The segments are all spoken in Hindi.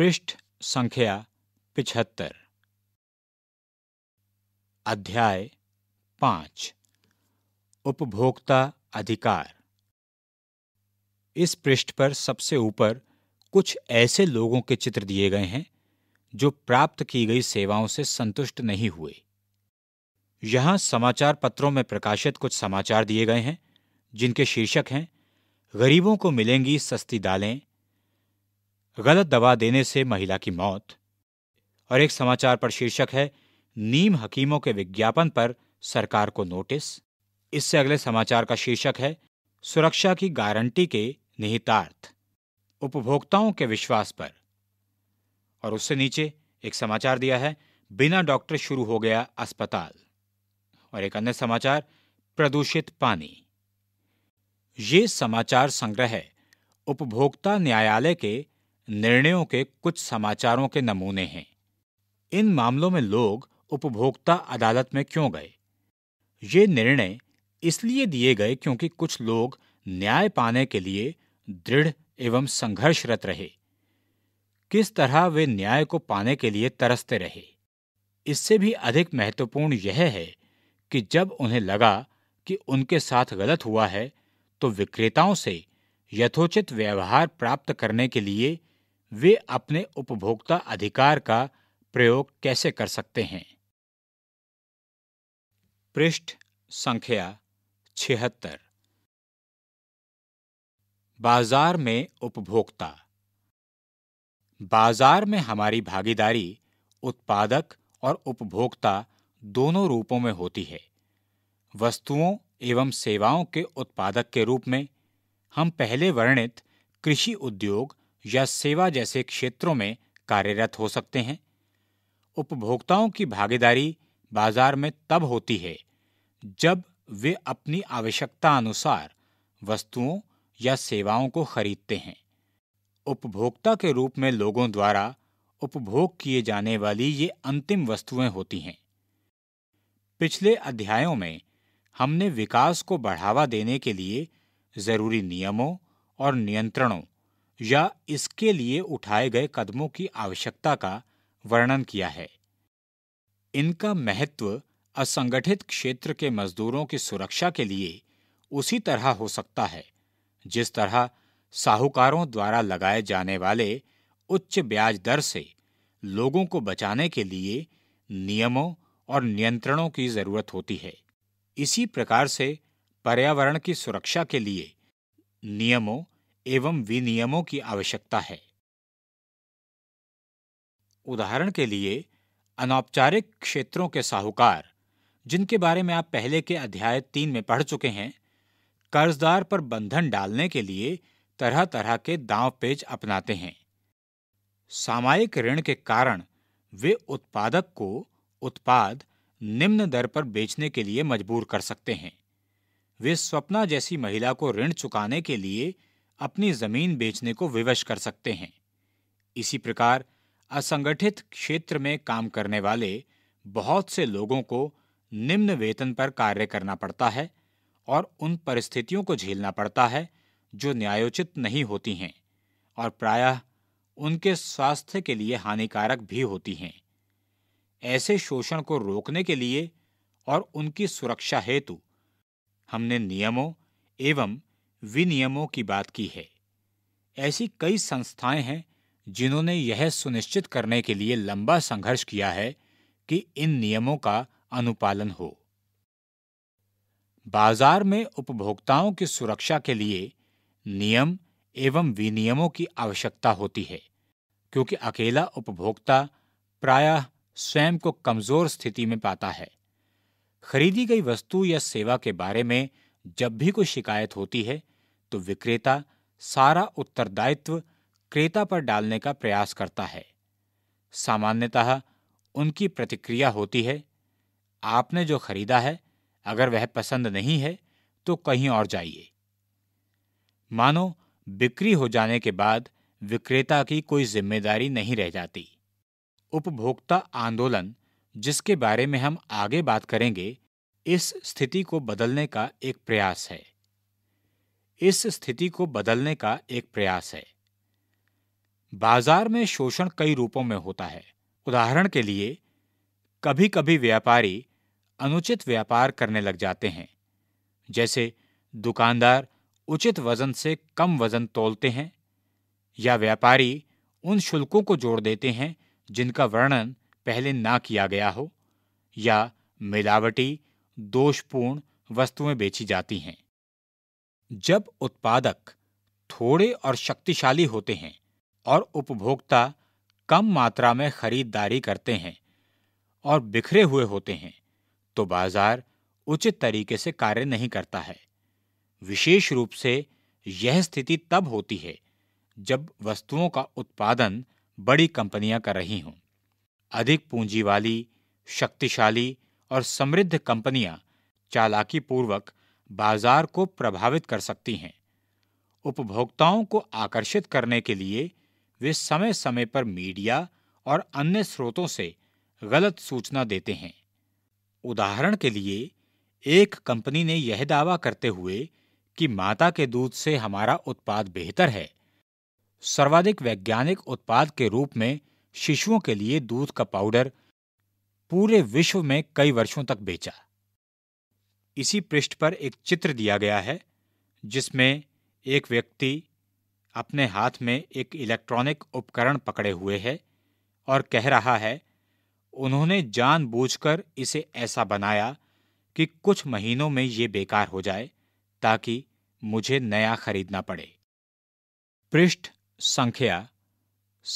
पृष्ठ संख्या पिछहत्तर अध्याय पांच उपभोक्ता अधिकार इस पृष्ठ पर सबसे ऊपर कुछ ऐसे लोगों के चित्र दिए गए हैं जो प्राप्त की गई सेवाओं से संतुष्ट नहीं हुए यहां समाचार पत्रों में प्रकाशित कुछ समाचार दिए गए हैं जिनके शीर्षक हैं गरीबों को मिलेंगी सस्ती दालें गलत दवा देने से महिला की मौत और एक समाचार पर शीर्षक है नीम हकीमों के विज्ञापन पर सरकार को नोटिस इससे अगले समाचार का शीर्षक है सुरक्षा की गारंटी के निहितार्थ उपभोक्ताओं के विश्वास पर और उससे नीचे एक समाचार दिया है बिना डॉक्टर शुरू हो गया अस्पताल और एक अन्य समाचार प्रदूषित पानी ये समाचार संग्रह उपभोक्ता न्यायालय के निर्णयों के कुछ समाचारों के नमूने हैं इन मामलों में लोग उपभोक्ता अदालत में क्यों गए ये निर्णय इसलिए दिए गए क्योंकि कुछ लोग न्याय पाने के लिए दृढ़ एवं संघर्षरत रहे किस तरह वे न्याय को पाने के लिए तरसते रहे इससे भी अधिक महत्वपूर्ण यह है कि जब उन्हें लगा कि उनके साथ गलत हुआ है तो विक्रेताओं से यथोचित व्यवहार प्राप्त करने के लिए वे अपने उपभोक्ता अधिकार का प्रयोग कैसे कर सकते हैं पृष्ठ संख्या छिहत्तर बाजार में उपभोक्ता बाजार में हमारी भागीदारी उत्पादक और उपभोक्ता दोनों रूपों में होती है वस्तुओं एवं सेवाओं के उत्पादक के रूप में हम पहले वर्णित कृषि उद्योग या सेवा जैसे क्षेत्रों में कार्यरत हो सकते हैं उपभोक्ताओं की भागीदारी बाजार में तब होती है जब वे अपनी आवश्यकता अनुसार वस्तुओं या सेवाओं को खरीदते हैं उपभोक्ता के रूप में लोगों द्वारा उपभोग किए जाने वाली ये अंतिम वस्तुएं होती हैं पिछले अध्यायों में हमने विकास को बढ़ावा देने के लिए जरूरी नियमों और नियंत्रणों या इसके लिए उठाए गए कदमों की आवश्यकता का वर्णन किया है इनका महत्व असंगठित क्षेत्र के मजदूरों की सुरक्षा के लिए उसी तरह हो सकता है जिस तरह साहूकारों द्वारा लगाए जाने वाले उच्च ब्याज दर से लोगों को बचाने के लिए नियमों और नियंत्रणों की जरूरत होती है इसी प्रकार से पर्यावरण की सुरक्षा के लिए नियमों एवं विनियमों की आवश्यकता है उदाहरण के लिए अनौपचारिक क्षेत्रों के साहूकार जिनके बारे में आप पहले के अध्याय तीन में पढ़ चुके हैं कर्जदार पर बंधन डालने के लिए तरह तरह के दांव पेच अपनाते हैं सामायिक ऋण के कारण वे उत्पादक को उत्पाद निम्न दर पर बेचने के लिए मजबूर कर सकते हैं वे स्वप्ना जैसी महिला को ऋण चुकाने के लिए अपनी जमीन बेचने को विवश कर सकते हैं इसी प्रकार असंगठित क्षेत्र में काम करने वाले बहुत से लोगों को निम्न वेतन पर कार्य करना पड़ता है और उन परिस्थितियों को झेलना पड़ता है जो न्यायोचित नहीं होती हैं और प्रायः उनके स्वास्थ्य के लिए हानिकारक भी होती हैं ऐसे शोषण को रोकने के लिए और उनकी सुरक्षा हेतु हमने नियमों एवं विनियमों की बात की है ऐसी कई संस्थाएं हैं जिन्होंने यह सुनिश्चित करने के लिए लंबा संघर्ष किया है कि इन नियमों का अनुपालन हो बाजार में उपभोक्ताओं की सुरक्षा के लिए नियम एवं विनियमों की आवश्यकता होती है क्योंकि अकेला उपभोक्ता प्रायः स्वयं को कमजोर स्थिति में पाता है खरीदी गई वस्तु या सेवा के बारे में जब भी कोई शिकायत होती है तो विक्रेता सारा उत्तरदायित्व क्रेता पर डालने का प्रयास करता है सामान्यतः उनकी प्रतिक्रिया होती है आपने जो खरीदा है अगर वह पसंद नहीं है तो कहीं और जाइए मानो बिक्री हो जाने के बाद विक्रेता की कोई जिम्मेदारी नहीं रह जाती उपभोक्ता आंदोलन जिसके बारे में हम आगे बात करेंगे इस स्थिति को बदलने का एक प्रयास है इस स्थिति को बदलने का एक प्रयास है बाजार में शोषण कई रूपों में होता है उदाहरण के लिए कभी कभी व्यापारी अनुचित व्यापार करने लग जाते हैं जैसे दुकानदार उचित वजन से कम वजन तोलते हैं या व्यापारी उन शुल्कों को जोड़ देते हैं जिनका वर्णन पहले ना किया गया हो या मिलावटी दोषपूर्ण वस्तुएं बेची जाती हैं जब उत्पादक थोड़े और शक्तिशाली होते हैं और उपभोक्ता कम मात्रा में खरीददारी करते हैं और बिखरे हुए होते हैं तो बाजार उचित तरीके से कार्य नहीं करता है विशेष रूप से यह स्थिति तब होती है जब वस्तुओं का उत्पादन बड़ी कंपनियां कर रही हों अधिक पूंजी वाली शक्तिशाली और समृद्ध कंपनियां चालाकी पूर्वक बाजार को प्रभावित कर सकती हैं उपभोक्ताओं को आकर्षित करने के लिए वे समय समय पर मीडिया और अन्य स्रोतों से गलत सूचना देते हैं उदाहरण के लिए एक कंपनी ने यह दावा करते हुए कि माता के दूध से हमारा उत्पाद बेहतर है सर्वाधिक वैज्ञानिक उत्पाद के रूप में शिशुओं के लिए दूध का पाउडर पूरे विश्व में कई वर्षों तक बेचा इसी पृष्ठ पर एक चित्र दिया गया है जिसमें एक व्यक्ति अपने हाथ में एक इलेक्ट्रॉनिक उपकरण पकड़े हुए है और कह रहा है उन्होंने जानबूझकर इसे ऐसा बनाया कि कुछ महीनों में ये बेकार हो जाए ताकि मुझे नया खरीदना पड़े पृष्ठ संख्या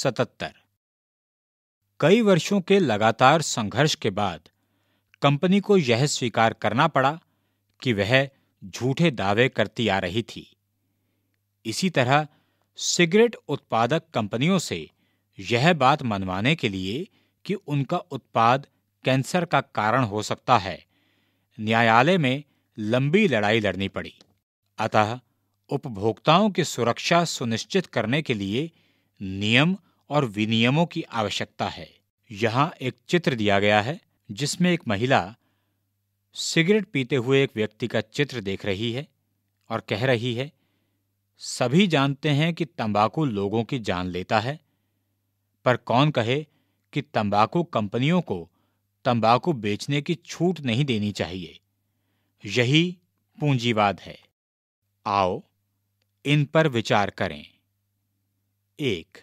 सतहत्तर कई वर्षों के लगातार संघर्ष के बाद कंपनी को यह स्वीकार करना पड़ा कि वह झूठे दावे करती आ रही थी इसी तरह सिगरेट उत्पादक कंपनियों से यह बात मनवाने के लिए कि उनका उत्पाद कैंसर का कारण हो सकता है न्यायालय में लंबी लड़ाई लड़नी पड़ी अतः उपभोक्ताओं की सुरक्षा सुनिश्चित करने के लिए नियम और विनियमों की आवश्यकता है यहाँ एक चित्र दिया गया है जिसमें एक महिला सिगरेट पीते हुए एक व्यक्ति का चित्र देख रही है और कह रही है सभी जानते हैं कि तंबाकू लोगों की जान लेता है पर कौन कहे कि तंबाकू कंपनियों को तंबाकू बेचने की छूट नहीं देनी चाहिए यही पूंजीवाद है आओ इन पर विचार करें एक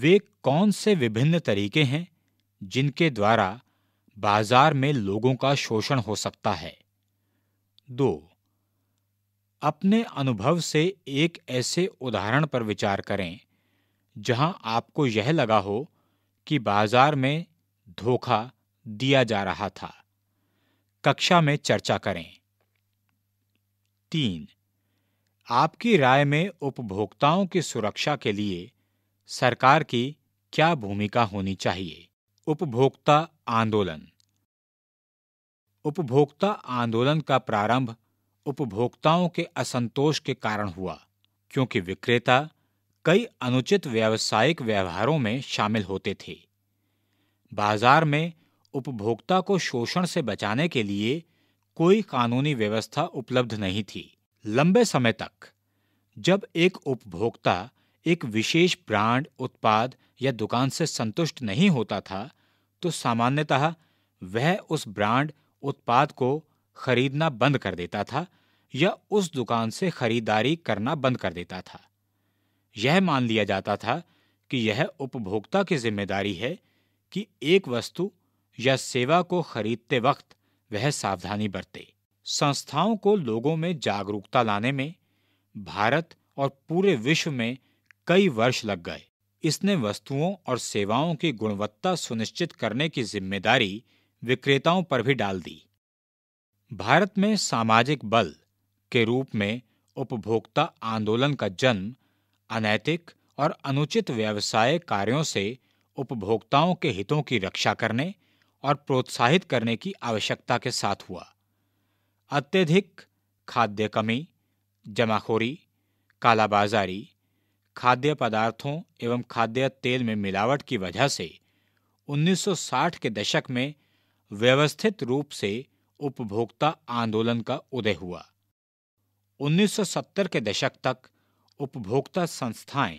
वे कौन से विभिन्न तरीके हैं जिनके द्वारा बाजार में लोगों का शोषण हो सकता है दो अपने अनुभव से एक ऐसे उदाहरण पर विचार करें जहां आपको यह लगा हो कि बाजार में धोखा दिया जा रहा था कक्षा में चर्चा करें तीन आपकी राय में उपभोक्ताओं की सुरक्षा के लिए सरकार की क्या भूमिका होनी चाहिए उपभोक्ता आंदोलन उपभोक्ता आंदोलन का प्रारंभ उपभोक्ताओं के असंतोष के कारण हुआ क्योंकि विक्रेता कई अनुचित व्यावसायिक व्यवहारों में शामिल होते थे बाजार में उपभोक्ता को शोषण से बचाने के लिए कोई कानूनी व्यवस्था उपलब्ध नहीं थी लंबे समय तक जब एक उपभोक्ता एक विशेष ब्रांड उत्पाद या दुकान से संतुष्ट नहीं होता था तो सामान्यतः वह उस ब्रांड उत्पाद को खरीदना बंद कर देता था या उस दुकान से खरीदारी करना बंद कर देता था यह मान लिया जाता था कि यह उपभोक्ता की जिम्मेदारी है कि एक वस्तु या सेवा को खरीदते वक्त वह सावधानी बरते संस्थाओं को लोगों में जागरूकता लाने में भारत और पूरे विश्व में कई वर्ष लग गए इसने वस्तुओं और सेवाओं की गुणवत्ता सुनिश्चित करने की जिम्मेदारी विक्रेताओं पर भी डाल दी भारत में सामाजिक बल के रूप में उपभोक्ता आंदोलन का जन्म अनैतिक और अनुचित व्यवसाय कार्यों से उपभोक्ताओं के हितों की रक्षा करने और प्रोत्साहित करने की आवश्यकता के साथ हुआ अत्यधिक खाद्य कमी जमाखोरी कालाबाजारी खाद्य पदार्थों एवं खाद्य तेल में मिलावट की वजह से 1960 के दशक में व्यवस्थित रूप से उपभोक्ता आंदोलन का उदय हुआ 1970 के दशक तक उपभोक्ता संस्थाएं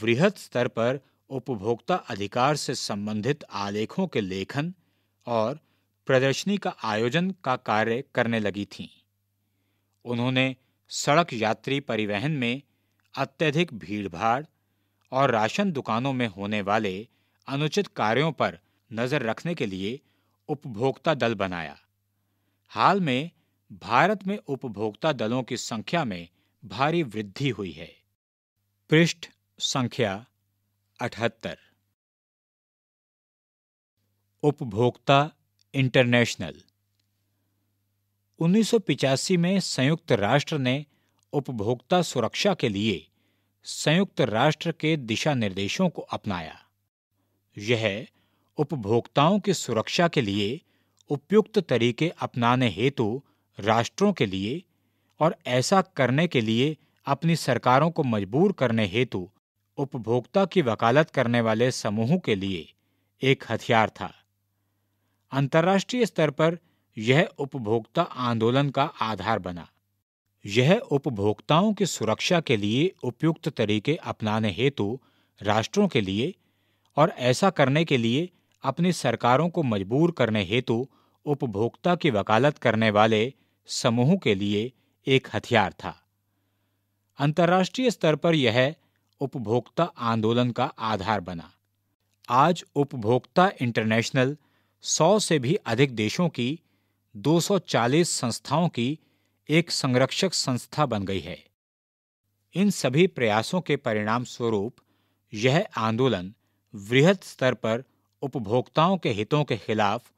वृहद स्तर पर उपभोक्ता अधिकार से संबंधित आलेखों के लेखन और प्रदर्शनी का आयोजन का कार्य करने लगी थीं। उन्होंने सड़क यात्री परिवहन में अत्यधिक भीड़भाड़ और राशन दुकानों में होने वाले अनुचित कार्यों पर नजर रखने के लिए उपभोक्ता दल बनाया हाल में भारत में उपभोक्ता दलों की संख्या में भारी वृद्धि हुई है पृष्ठ संख्या अठहत्तर उपभोक्ता इंटरनेशनल 1985 में संयुक्त राष्ट्र ने उपभोक्ता सुरक्षा के लिए संयुक्त राष्ट्र के दिशा निर्देशों को अपनाया यह उपभोक्ताओं की सुरक्षा के लिए उपयुक्त तरीके अपनाने हेतु राष्ट्रों के लिए और ऐसा करने के लिए अपनी सरकारों को मजबूर करने हेतु उपभोक्ता की वकालत करने वाले समूहों के लिए एक हथियार था अंतर्राष्ट्रीय स्तर पर यह उपभोक्ता आंदोलन का आधार बना यह उपभोक्ताओं की सुरक्षा के लिए उपयुक्त तरीके अपनाने हेतु राष्ट्रों के लिए और ऐसा करने के लिए अपनी सरकारों को मजबूर करने हेतु उपभोक्ता की वकालत करने वाले समूह के लिए एक हथियार था अंतर्राष्ट्रीय स्तर पर यह उपभोक्ता आंदोलन का आधार बना आज उपभोक्ता इंटरनेशनल 100 से भी अधिक देशों की 240 संस्थाओं की एक संरक्षक संस्था बन गई है इन सभी प्रयासों के परिणाम स्वरूप यह आंदोलन वृहद स्तर पर उपभोक्ताओं के हितों के खिलाफ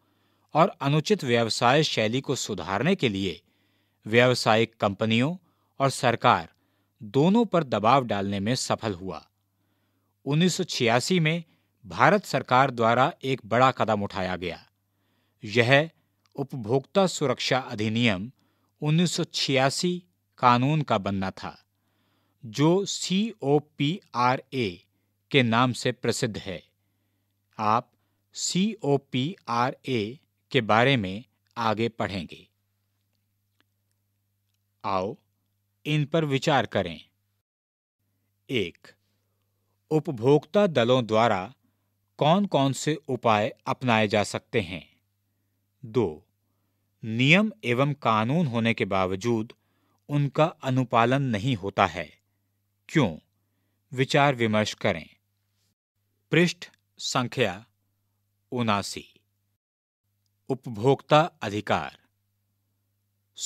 और अनुचित व्यवसाय शैली को सुधारने के लिए व्यावसायिक कंपनियों और सरकार दोनों पर दबाव डालने में सफल हुआ 1986 में भारत सरकार द्वारा एक बड़ा कदम उठाया गया यह उपभोक्ता सुरक्षा अधिनियम 1986 कानून का बनना था जो सी ओ पी आर ए के नाम से प्रसिद्ध है आप सी ओ पी आर ए के बारे में आगे पढ़ेंगे आओ इन पर विचार करें एक उपभोक्ता दलों द्वारा कौन कौन से उपाय अपनाए जा सकते हैं दो नियम एवं कानून होने के बावजूद उनका अनुपालन नहीं होता है क्यों विचार विमर्श करें पृष्ठ संख्या उनासी उपभोक्ता अधिकार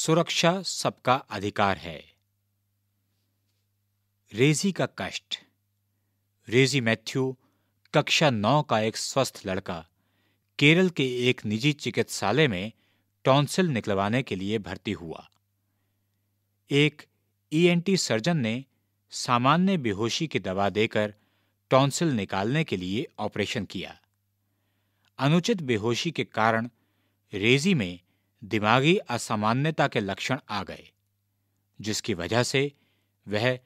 सुरक्षा सबका अधिकार है रेजी का कष्ट रेजी मैथ्यू कक्षा नौ का एक स्वस्थ लड़का केरल के एक निजी चिकित्सालय में टॉन्सिल निकलवाने के लिए भर्ती हुआ एक ईएनटी e सर्जन ने सामान्य बेहोशी की दवा देकर टॉन्सिल निकालने के लिए ऑपरेशन किया अनुचित बेहोशी के कारण रेजी में दिमागी असामान्यता के लक्षण आ गए जिसकी वजह से वह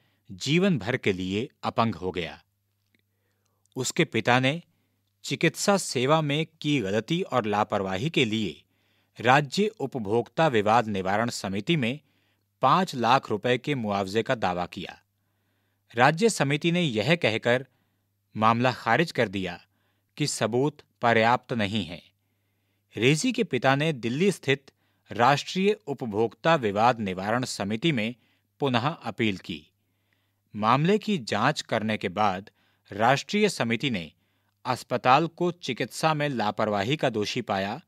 जीवन भर के लिए अपंग हो गया उसके पिता ने चिकित्सा सेवा में की गलती और लापरवाही के लिए राज्य उपभोक्ता विवाद निवारण समिति में पांच लाख रुपए के मुआवजे का दावा किया राज्य समिति ने यह कहकर मामला खारिज कर दिया कि सबूत पर्याप्त नहीं है रेजी के पिता ने दिल्ली स्थित राष्ट्रीय उपभोक्ता विवाद निवारण समिति में पुनः अपील की मामले की जांच करने के बाद राष्ट्रीय समिति ने अस्पताल को चिकित्सा में लापरवाही का दोषी पाया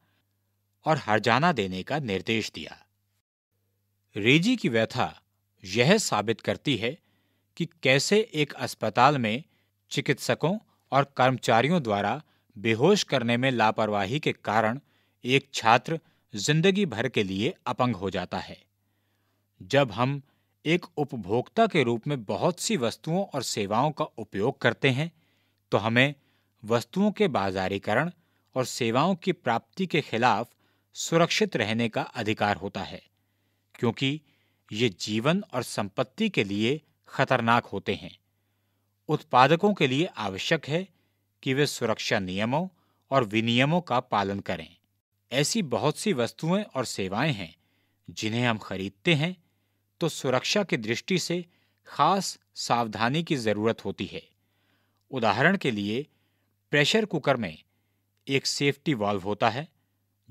और हरजाना देने का निर्देश दिया रेजी की व्यथा यह साबित करती है कि कैसे एक अस्पताल में चिकित्सकों और कर्मचारियों द्वारा बेहोश करने में लापरवाही के कारण एक छात्र जिंदगी भर के लिए अपंग हो जाता है जब हम एक उपभोक्ता के रूप में बहुत सी वस्तुओं और सेवाओं का उपयोग करते हैं तो हमें वस्तुओं के बाजारीकरण और सेवाओं की प्राप्ति के खिलाफ सुरक्षित रहने का अधिकार होता है क्योंकि ये जीवन और संपत्ति के लिए खतरनाक होते हैं उत्पादकों के लिए आवश्यक है कि वे सुरक्षा नियमों और विनियमों का पालन करें ऐसी बहुत सी वस्तुएं और सेवाएं हैं जिन्हें हम खरीदते हैं तो सुरक्षा की दृष्टि से खास सावधानी की जरूरत होती है उदाहरण के लिए प्रेशर कुकर में एक सेफ्टी वाल्व होता है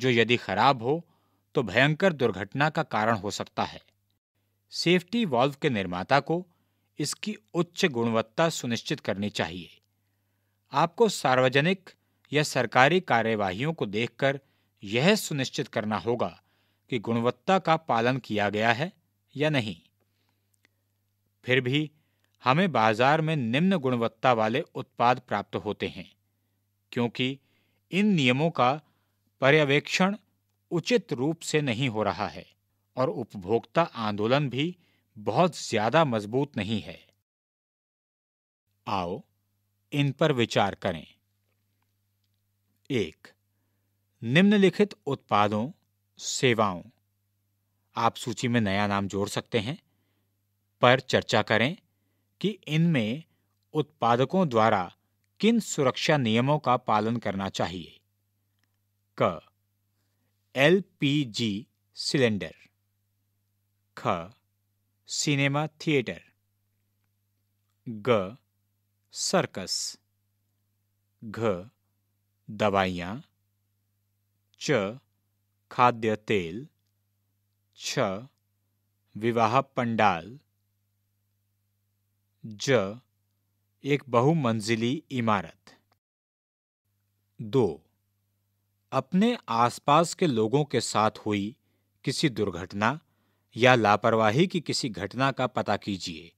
जो यदि खराब हो तो भयंकर दुर्घटना का कारण हो सकता है सेफ्टी वॉल्व के निर्माता को इसकी उच्च गुणवत्ता सुनिश्चित करनी चाहिए आपको सार्वजनिक या सरकारी कार्यवाहियों को देखकर यह सुनिश्चित करना होगा कि गुणवत्ता का पालन किया गया है या नहीं फिर भी हमें बाजार में निम्न गुणवत्ता वाले उत्पाद प्राप्त होते हैं क्योंकि इन नियमों का पर्यवेक्षण उचित रूप से नहीं हो रहा है और उपभोक्ता आंदोलन भी बहुत ज्यादा मजबूत नहीं है आओ इन पर विचार करें एक निम्नलिखित उत्पादों सेवाओं आप सूची में नया नाम जोड़ सकते हैं पर चर्चा करें कि इनमें उत्पादकों द्वारा किन सुरक्षा नियमों का पालन करना चाहिए क एल पी जी सिलेंडर ख सिनेमा थिएटर ग सर्कस घ दवाइयाँ च खाद्य तेल छ विवाह पंडाल ज एक बहुमंजिली इमारत दो अपने आसपास के लोगों के साथ हुई किसी दुर्घटना या लापरवाही की किसी घटना का पता कीजिए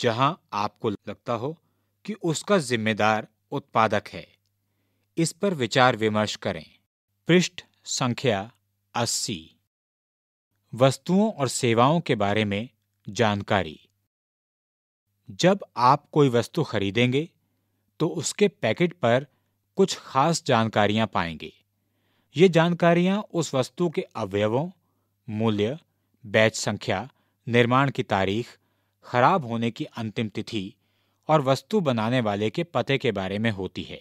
जहां आपको लगता हो कि उसका जिम्मेदार उत्पादक है इस पर विचार विमर्श करें पृष्ठ संख्या 80 वस्तुओं और सेवाओं के बारे में जानकारी जब आप कोई वस्तु खरीदेंगे तो उसके पैकेट पर कुछ खास जानकारियां पाएंगे ये जानकारियां उस वस्तु के अवयवों मूल्य बैच संख्या निर्माण की तारीख खराब होने की अंतिम तिथि और वस्तु बनाने वाले के पते के बारे में होती है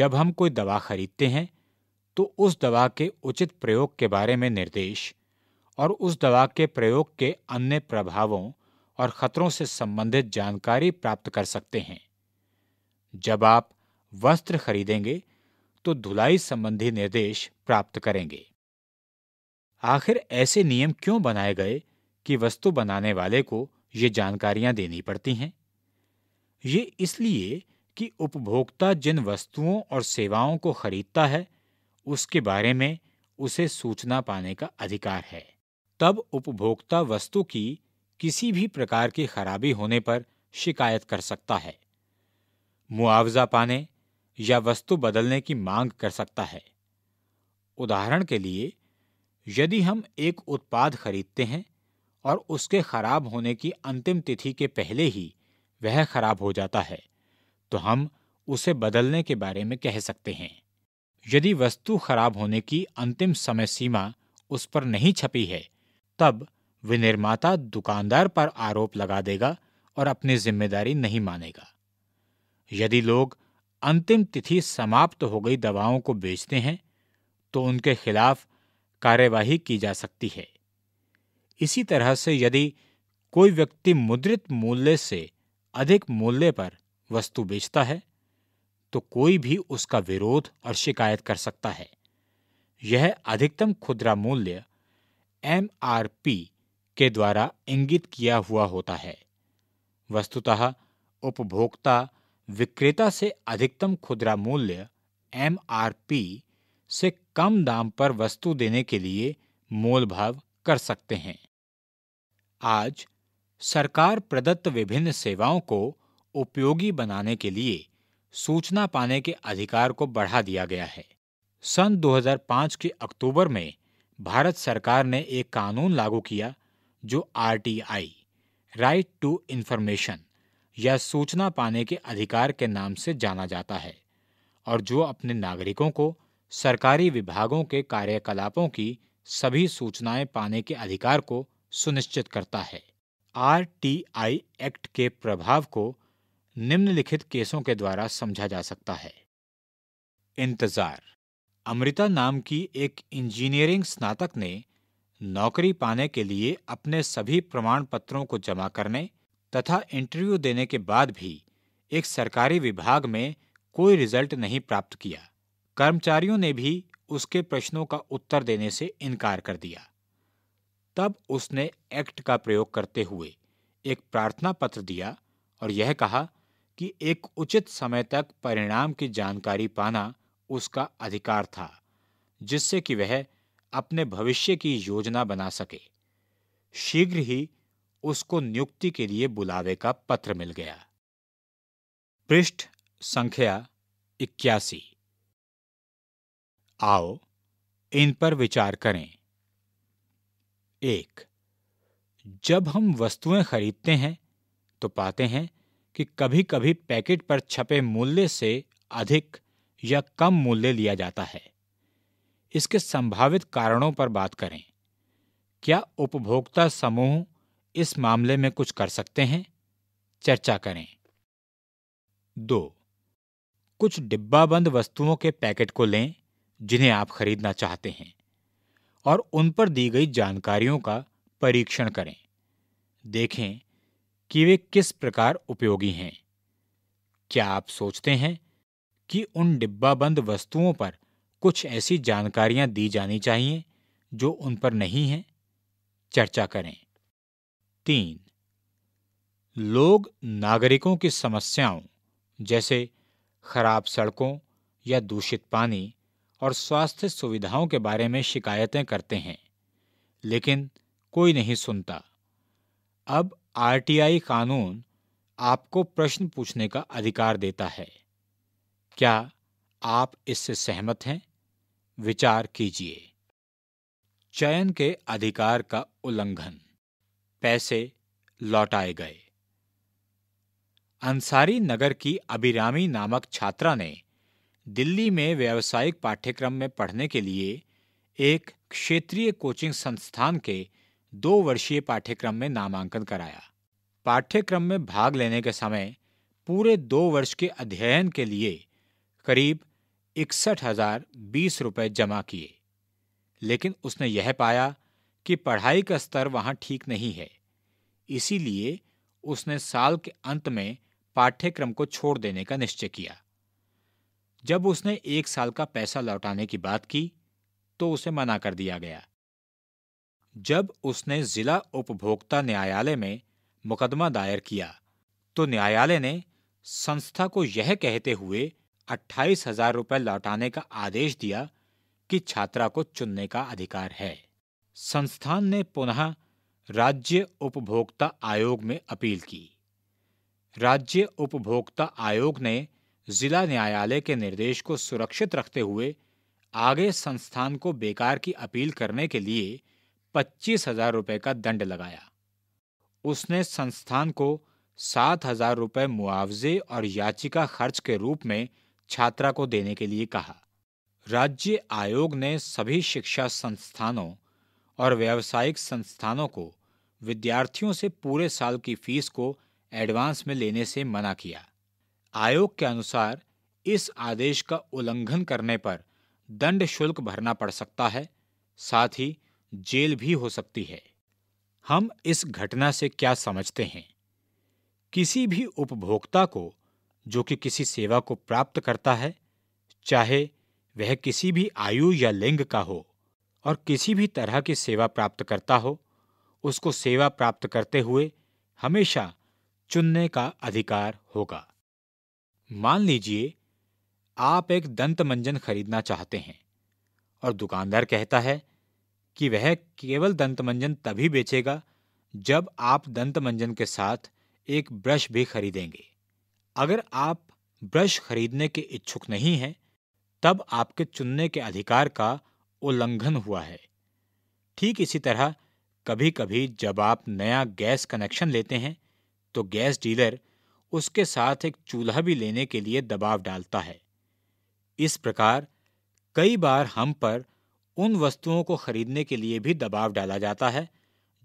जब हम कोई दवा खरीदते हैं तो उस दवा के उचित प्रयोग के बारे में निर्देश और उस दवा के प्रयोग के अन्य प्रभावों और खतरों से संबंधित जानकारी प्राप्त कर सकते हैं जब आप वस्त्र खरीदेंगे तो धुलाई संबंधी निर्देश प्राप्त करेंगे आखिर ऐसे नियम क्यों बनाए गए कि वस्तु बनाने वाले को ये जानकारियां देनी पड़ती हैं ये इसलिए कि उपभोक्ता जिन वस्तुओं और सेवाओं को खरीदता है उसके बारे में उसे सूचना पाने का अधिकार है तब उपभोक्ता वस्तु की किसी भी प्रकार की खराबी होने पर शिकायत कर सकता है मुआवजा पाने या वस्तु बदलने की मांग कर सकता है उदाहरण के लिए यदि हम एक उत्पाद खरीदते हैं और उसके खराब होने की अंतिम तिथि के पहले ही वह खराब हो जाता है तो हम उसे बदलने के बारे में कह सकते हैं यदि वस्तु खराब होने की अंतिम समय सीमा उस पर नहीं छपी है तब विनिर्माता दुकानदार पर आरोप लगा देगा और अपनी जिम्मेदारी नहीं मानेगा यदि लोग अंतिम तिथि समाप्त हो गई दवाओं को बेचते हैं तो उनके खिलाफ कार्यवाही की जा सकती है इसी तरह से यदि कोई व्यक्ति मुद्रित मूल्य से अधिक मूल्य पर वस्तु बेचता है तो कोई भी उसका विरोध और शिकायत कर सकता है यह अधिकतम खुदरा मूल्य एम के द्वारा इंगित किया हुआ होता है वस्तुतः उपभोक्ता विक्रेता से अधिकतम खुदरा मूल्य एम से कम दाम पर वस्तु देने के लिए मोलभाव कर सकते हैं आज सरकार प्रदत्त विभिन्न सेवाओं को उपयोगी बनाने के लिए सूचना पाने के अधिकार को बढ़ा दिया गया है सन 2005 के अक्टूबर में भारत सरकार ने एक कानून लागू किया जो आरटीआई राइट टू इंफॉर्मेशन या सूचना पाने के अधिकार के नाम से जाना जाता है और जो अपने नागरिकों को सरकारी विभागों के कार्यकलापों की सभी सूचनाएं पाने के अधिकार को सुनिश्चित करता है आर टी आई एक्ट के प्रभाव को निम्नलिखित केसों के द्वारा समझा जा सकता है इंतजार अमृता नाम की एक इंजीनियरिंग स्नातक ने नौकरी पाने के लिए अपने सभी प्रमाण पत्रों को जमा करने तथा इंटरव्यू देने के बाद भी एक सरकारी विभाग में कोई रिजल्ट नहीं प्राप्त किया कर्मचारियों ने भी उसके प्रश्नों का उत्तर देने से इनकार कर दिया तब उसने एक्ट का प्रयोग करते हुए एक प्रार्थना पत्र दिया और यह कहा कि एक उचित समय तक परिणाम की जानकारी पाना उसका अधिकार था जिससे कि वह अपने भविष्य की योजना बना सके शीघ्र ही उसको नियुक्ति के लिए बुलावे का पत्र मिल गया पृष्ठ संख्या इक्यासी आओ इन पर विचार करें एक जब हम वस्तुएं खरीदते हैं तो पाते हैं कि कभी कभी पैकेट पर छपे मूल्य से अधिक या कम मूल्य लिया जाता है इसके संभावित कारणों पर बात करें क्या उपभोक्ता समूह इस मामले में कुछ कर सकते हैं चर्चा करें दो कुछ डिब्बाबंद वस्तुओं के पैकेट को लें जिन्हें आप खरीदना चाहते हैं और उन पर दी गई जानकारियों का परीक्षण करें देखें कि वे किस प्रकार उपयोगी हैं क्या आप सोचते हैं कि उन डिब्बाबंद वस्तुओं पर कुछ ऐसी जानकारियां दी जानी चाहिए जो उन पर नहीं हैं चर्चा करें तीन लोग नागरिकों की समस्याओं जैसे खराब सड़कों या दूषित पानी और स्वास्थ्य सुविधाओं के बारे में शिकायतें करते हैं लेकिन कोई नहीं सुनता अब आरटीआई कानून आपको प्रश्न पूछने का अधिकार देता है क्या आप इससे सहमत हैं विचार कीजिए चयन के अधिकार का उल्लंघन पैसे लौटाए गए अंसारी नगर की अभिरामी नामक छात्रा ने दिल्ली में व्यावसायिक पाठ्यक्रम में पढ़ने के लिए एक क्षेत्रीय कोचिंग संस्थान के दो वर्षीय पाठ्यक्रम में नामांकन कराया पाठ्यक्रम में भाग लेने के समय पूरे दो वर्ष के अध्ययन के लिए करीब इकसठ हजार बीस रुपये जमा किए लेकिन उसने यह पाया कि पढ़ाई का स्तर वहां ठीक नहीं है इसीलिए उसने साल के अंत में पाठ्यक्रम को छोड़ देने का निश्चय किया जब उसने एक साल का पैसा लौटाने की बात की तो उसे मना कर दिया गया जब उसने जिला उपभोक्ता न्यायालय में मुकदमा दायर किया तो न्यायालय ने संस्था को यह कहते हुए अट्ठाईस हजार रुपये लौटाने का आदेश दिया कि छात्रा को चुनने का अधिकार है संस्थान ने पुनः राज्य उपभोक्ता आयोग में अपील की राज्य उपभोक्ता आयोग ने जिला न्यायालय के निर्देश को सुरक्षित रखते हुए आगे संस्थान को बेकार की अपील करने के लिए पच्चीस हजार रुपये का दंड लगाया उसने संस्थान को सात हजार रुपये मुआवजे और याचिका खर्च के रूप में छात्रा को देने के लिए कहा राज्य आयोग ने सभी शिक्षा संस्थानों और व्यावसायिक संस्थानों को विद्यार्थियों से पूरे साल की फीस को एडवांस में लेने से मना किया आयोग के अनुसार इस आदेश का उल्लंघन करने पर दंड शुल्क भरना पड़ सकता है साथ ही जेल भी हो सकती है हम इस घटना से क्या समझते हैं किसी भी उपभोक्ता को जो कि किसी सेवा को प्राप्त करता है चाहे वह किसी भी आयु या लिंग का हो और किसी भी तरह की सेवा प्राप्त करता हो उसको सेवा प्राप्त करते हुए हमेशा चुनने का अधिकार होगा मान लीजिए आप एक दंत मंजन खरीदना चाहते हैं और दुकानदार कहता है कि वह केवल दंत मंजन तभी बेचेगा जब आप दंत मंजन के साथ एक ब्रश भी खरीदेंगे अगर आप ब्रश खरीदने के इच्छुक नहीं हैं तब आपके चुनने के अधिकार का उल्लंघन हुआ है ठीक इसी तरह कभी कभी जब आप नया गैस कनेक्शन लेते हैं तो गैस डीलर उसके साथ एक चूल्हा भी लेने के लिए दबाव डालता है इस प्रकार कई बार हम पर उन वस्तुओं को खरीदने के लिए भी दबाव डाला जाता है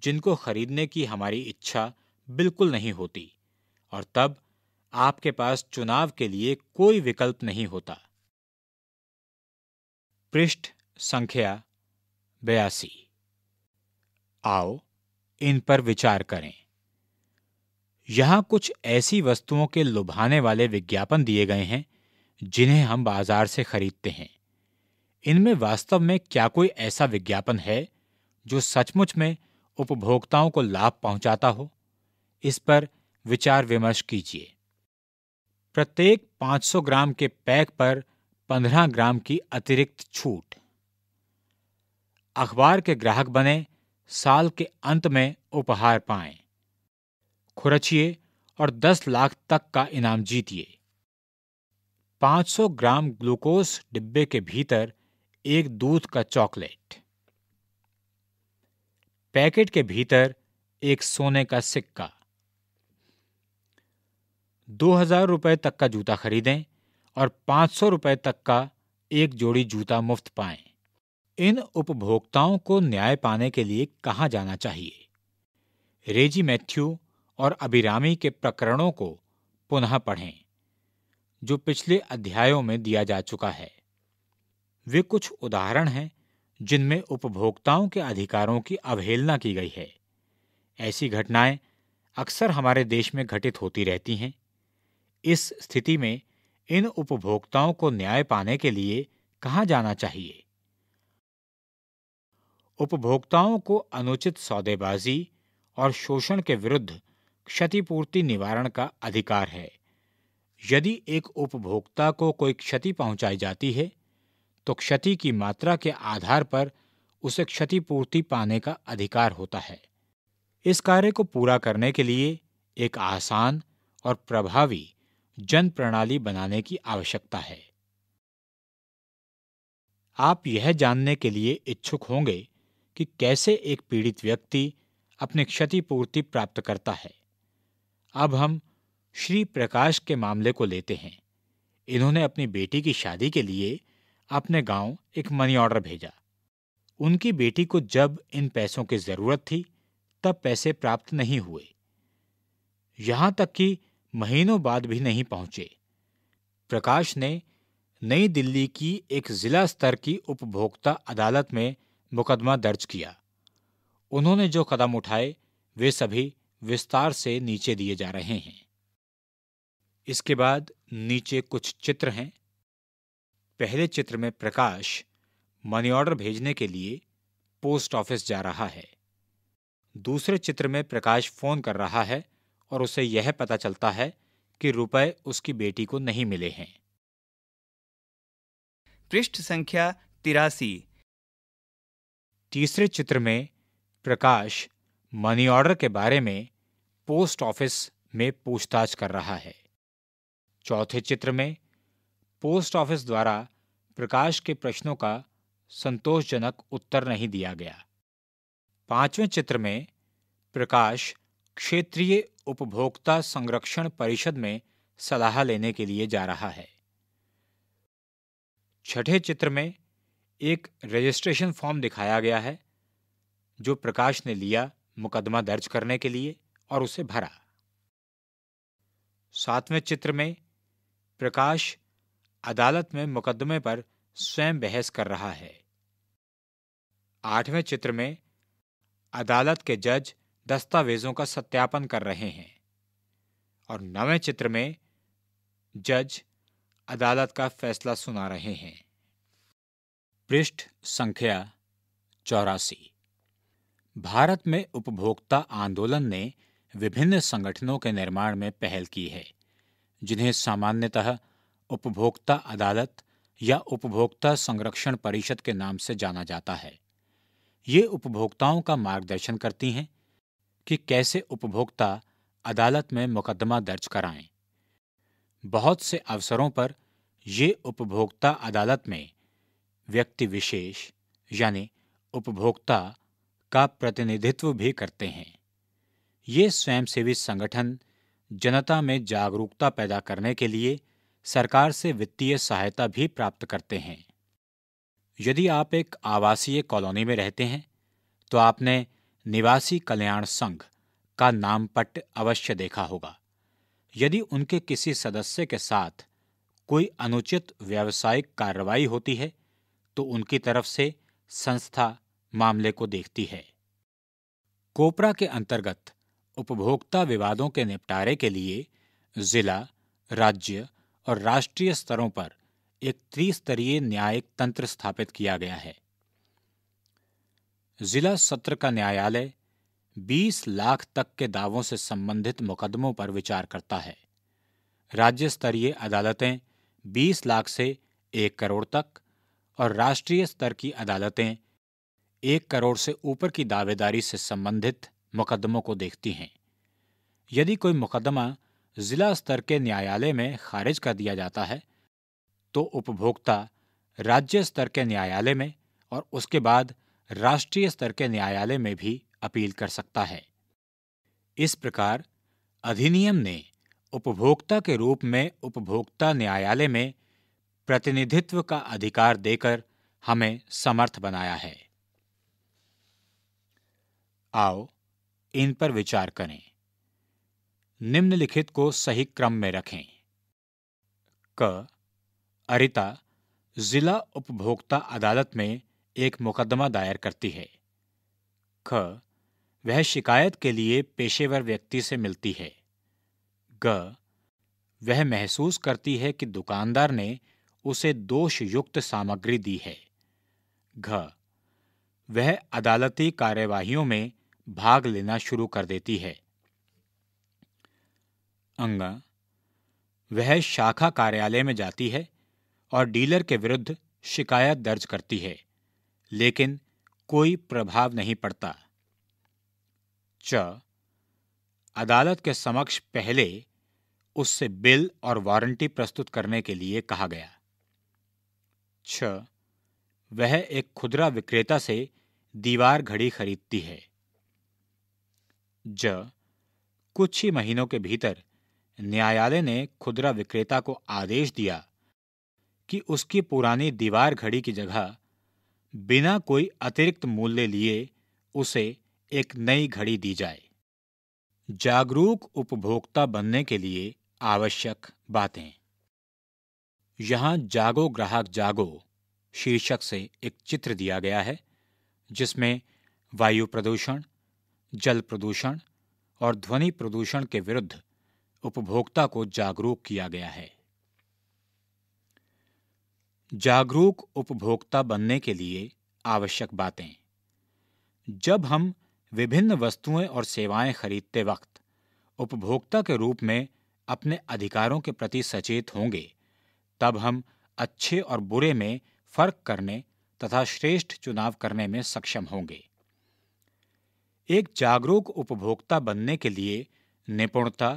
जिनको खरीदने की हमारी इच्छा बिल्कुल नहीं होती और तब आपके पास चुनाव के लिए कोई विकल्प नहीं होता पृष्ठ संख्या बयासी आओ इन पर विचार करें यहां कुछ ऐसी वस्तुओं के लुभाने वाले विज्ञापन दिए गए हैं जिन्हें हम बाजार से खरीदते हैं इनमें वास्तव में क्या कोई ऐसा विज्ञापन है जो सचमुच में उपभोक्ताओं को लाभ पहुंचाता हो इस पर विचार विमर्श कीजिए प्रत्येक 500 ग्राम के पैक पर 15 ग्राम की अतिरिक्त छूट अखबार के ग्राहक बने साल के अंत में उपहार पाए खुरचिए और 10 लाख तक का इनाम जीतिए 500 ग्राम ग्लूकोज डिब्बे के भीतर एक दूध का चॉकलेट पैकेट के भीतर एक सोने का सिक्का दो हजार रुपये तक का जूता खरीदें और पांच सौ रुपये तक का एक जोड़ी जूता मुफ्त पाएं इन उपभोक्ताओं को न्याय पाने के लिए कहा जाना चाहिए रेजी मैथ्यू और अभिरामी के प्रकरणों को पुनः पढ़ें जो पिछले अध्यायों में दिया जा चुका है वे कुछ उदाहरण हैं जिनमें उपभोक्ताओं के अधिकारों की अवहेलना की गई है ऐसी घटनाएं अक्सर हमारे देश में घटित होती रहती हैं इस स्थिति में इन उपभोक्ताओं को न्याय पाने के लिए कहा जाना चाहिए उपभोक्ताओं को अनुचित सौदेबाजी और शोषण के विरुद्ध क्षतिपूर्ति निवारण का अधिकार है यदि एक उपभोक्ता को कोई क्षति पहुंचाई जाती है तो क्षति की मात्रा के आधार पर उसे क्षतिपूर्ति पाने का अधिकार होता है इस कार्य को पूरा करने के लिए एक आसान और प्रभावी जन प्रणाली बनाने की आवश्यकता है आप यह जानने के लिए इच्छुक होंगे कि कैसे एक पीड़ित व्यक्ति अपने क्षतिपूर्ति प्राप्त करता है अब हम श्री प्रकाश के मामले को लेते हैं इन्होंने अपनी बेटी की शादी के लिए अपने गांव एक मनी ऑर्डर भेजा उनकी बेटी को जब इन पैसों की जरूरत थी तब पैसे प्राप्त नहीं हुए यहां तक कि महीनों बाद भी नहीं पहुंचे प्रकाश ने नई दिल्ली की एक जिला स्तर की उपभोक्ता अदालत में मुकदमा दर्ज किया उन्होंने जो कदम उठाए वे सभी विस्तार से नीचे दिए जा रहे हैं इसके बाद नीचे कुछ चित्र हैं पहले चित्र में प्रकाश मनी ऑर्डर भेजने के लिए पोस्ट ऑफिस जा रहा है दूसरे चित्र में प्रकाश फोन कर रहा है और उसे यह पता चलता है कि रुपए उसकी बेटी को नहीं मिले हैं पृष्ठ संख्या तिरासी तीसरे चित्र में प्रकाश मनी ऑर्डर के बारे में पोस्ट ऑफिस में पूछताछ कर रहा है चौथे चित्र में पोस्ट ऑफिस द्वारा प्रकाश के प्रश्नों का संतोषजनक उत्तर नहीं दिया गया पांचवें चित्र में प्रकाश क्षेत्रीय उपभोक्ता संरक्षण परिषद में सलाह लेने के लिए जा रहा है छठे चित्र में एक रजिस्ट्रेशन फॉर्म दिखाया गया है जो प्रकाश ने लिया मुकदमा दर्ज करने के लिए और उसे भरा सातवें चित्र में प्रकाश अदालत में मुकदमे पर स्वयं बहस कर रहा है आठवें चित्र में अदालत के जज दस्तावेजों का सत्यापन कर रहे हैं और नवें चित्र में जज अदालत का फैसला सुना रहे हैं पृष्ठ संख्या चौरासी भारत में उपभोक्ता आंदोलन ने विभिन्न संगठनों के निर्माण में पहल की है जिन्हें सामान्यतः उपभोक्ता अदालत या उपभोक्ता संरक्षण परिषद के नाम से जाना जाता है ये उपभोक्ताओं का मार्गदर्शन करती हैं कि कैसे उपभोक्ता अदालत में मुकदमा दर्ज कराएं। बहुत से अवसरों पर ये उपभोक्ता अदालत में व्यक्ति विशेष यानी उपभोक्ता का प्रतिनिधित्व भी करते हैं ये स्वयंसेवी संगठन जनता में जागरूकता पैदा करने के लिए सरकार से वित्तीय सहायता भी प्राप्त करते हैं यदि आप एक आवासीय कॉलोनी में रहते हैं तो आपने निवासी कल्याण संघ का नाम पट्ट अवश्य देखा होगा यदि उनके किसी सदस्य के साथ कोई अनुचित व्यावसायिक कार्रवाई होती है तो उनकी तरफ से संस्था मामले को देखती है कोपरा के अंतर्गत उपभोक्ता विवादों के निपटारे के लिए जिला राज्य और राष्ट्रीय स्तरों पर एक त्रिस्तरीय न्यायिक तंत्र स्थापित किया गया है जिला सत्र का न्यायालय 20 लाख तक के दावों से संबंधित मुकदमों पर विचार करता है राज्य स्तरीय अदालतें 20 लाख से 1 करोड़ तक और राष्ट्रीय स्तर की अदालतें एक करोड़ से ऊपर की दावेदारी से संबंधित मुकदमों को देखती हैं यदि कोई मुकदमा जिला स्तर के न्यायालय में खारिज कर दिया जाता है तो उपभोक्ता राज्य स्तर के न्यायालय में और उसके बाद राष्ट्रीय स्तर के न्यायालय में भी अपील कर सकता है इस प्रकार अधिनियम ने उपभोक्ता के रूप में उपभोक्ता न्यायालय में प्रतिनिधित्व का अधिकार देकर हमें समर्थ बनाया है आओ इन पर विचार करें निम्नलिखित को सही क्रम में रखें क अरिता जिला उपभोक्ता अदालत में एक मुकदमा दायर करती है ख वह शिकायत के लिए पेशेवर व्यक्ति से मिलती है ग वह महसूस करती है कि दुकानदार ने उसे दोष युक्त सामग्री दी है घ वह अदालती कार्यवाहियों में भाग लेना शुरू कर देती है अंग वह शाखा कार्यालय में जाती है और डीलर के विरुद्ध शिकायत दर्ज करती है लेकिन कोई प्रभाव नहीं पड़ता च अदालत के समक्ष पहले उससे बिल और वारंटी प्रस्तुत करने के लिए कहा गया छ वह एक खुदरा विक्रेता से दीवार घड़ी खरीदती है ज कुछ ही महीनों के भीतर न्यायालय ने खुदरा विक्रेता को आदेश दिया कि उसकी पुरानी दीवार घड़ी की जगह बिना कोई अतिरिक्त मूल्य लिए उसे एक नई घड़ी दी जाए जागरूक उपभोक्ता बनने के लिए आवश्यक बातें यहाँ जागो ग्राहक जागो शीर्षक से एक चित्र दिया गया है जिसमें वायु प्रदूषण जल प्रदूषण और ध्वनि प्रदूषण के विरुद्ध उपभोक्ता को जागरूक किया गया है जागरूक उपभोक्ता बनने के लिए आवश्यक बातें जब हम विभिन्न वस्तुएं और सेवाएं खरीदते वक्त उपभोक्ता के रूप में अपने अधिकारों के प्रति सचेत होंगे तब हम अच्छे और बुरे में फर्क करने तथा श्रेष्ठ चुनाव करने में सक्षम होंगे एक जागरूक उपभोक्ता बनने के लिए निपुणता